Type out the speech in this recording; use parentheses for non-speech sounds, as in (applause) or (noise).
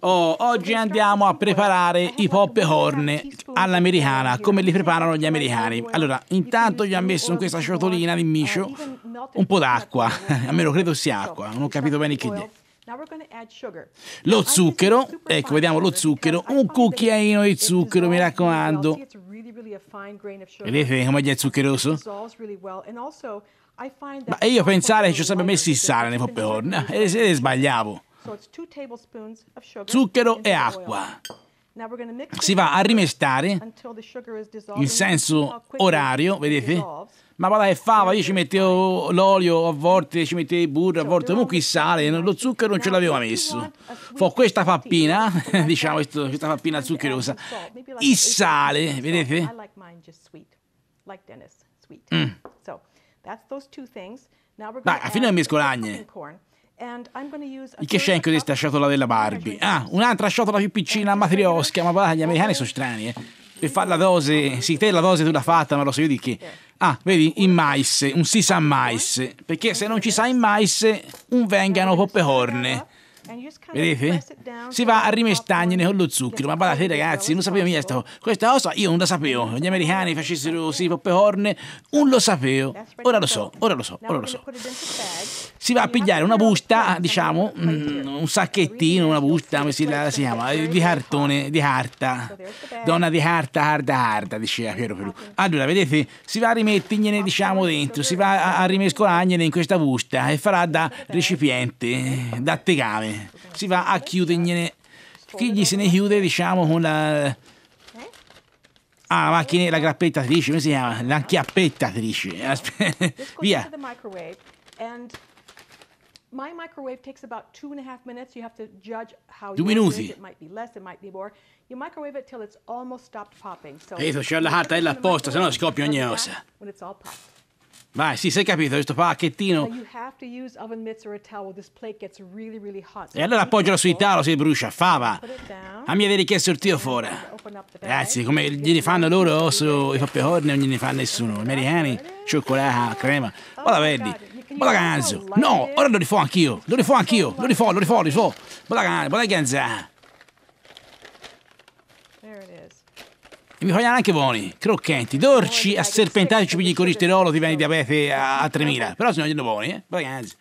Oh, oggi andiamo a preparare i popcorn all'americana, come li preparano gli americani. Allora, intanto gli ho messo in questa ciotolina di micio uh, un po' d'acqua, (laughs) almeno credo sia acqua, non ho capito bene che dire. Lo zucchero, ecco, vediamo lo zucchero, un cucchiaino di zucchero, mi raccomando. Vedete come gli è zuccheroso? Ma io pensare che ci sarebbe messo il sale nei popcorn, e se ne sbagliavo zucchero e acqua. Si va a rimestare in senso orario, vedete? Ma vada e fava, io ci mettevo l'olio, a volte ci mettevo burro, a volte comunque il sale, lo zucchero non ce l'avevo messo. Fo questa pappina, (laughs) diciamo questa pappina zuccherosa, il sale, vedete? Mm. Vai, a fine mescolagne. Ikeshenko di questa scatola della Barbie. Ah, un'altra scatola più piccina, a matriosca, ma guarda, gli americani sono strani, eh. Per fare la dose, sì, te la dose tu l'ha fatta, ma lo so io di che. Ah, vedi, in mais, un si sa mais. Perché se non ci sa in mais, un vengano poppe corne. Vedete? Si va a rimestagnene con lo zucchero, ma guardate ragazzi, non sapevo niente. questa cosa, io non la sapevo, gli americani facessero così poppe corne. non lo sapevo, ora lo so, ora lo so, ora lo so. Si va a pigliare una busta, diciamo, mm, un sacchettino, una busta, come si, chiama, eh, di cartone, di carta, donna di carta, carta, carta, diceva Piero Pelù. Allora, vedete, si va a rimettergliene, diciamo, dentro, si va a rimescolargliene in questa busta e farà da recipiente, da tegame si va a chiudere chi gli se ne chiude diciamo con la... Ah, macchina, la grappettatrice, come si chiama? La chiappettatrice. (laughs) Via. My microwave takes about two and a half minutes. You have to judge how Due minuti. It might be less, it might be more. You microwave it till it's almost stopped popping. So Ehi, c'ho la carta della apposta, sennò scoppia ogni cosa. When it's all popped. Vai, sì, sei capito, questo pacchettino. E allora appoggialo sui tavolo, si brucia, fava. A mia avere chiesto il tio fuori. Grazie, eh, come glieli fanno loro su i popcorn non gliene fa nessuno. Americani, cioccolata, crema. Ma la vedi, ma la canzo. No, ora lo rifò anch'io, lo rifò anch'io, lo rifò, lo rifò, lo rifò. Ma la canzo, ma la canzata. There li vogliamo anche buoni, croccanti, dolci, asserpentati, ci pigli il colesterolo, ti viene diabete a, 3000, però se no sono buoni, eh, vacanze.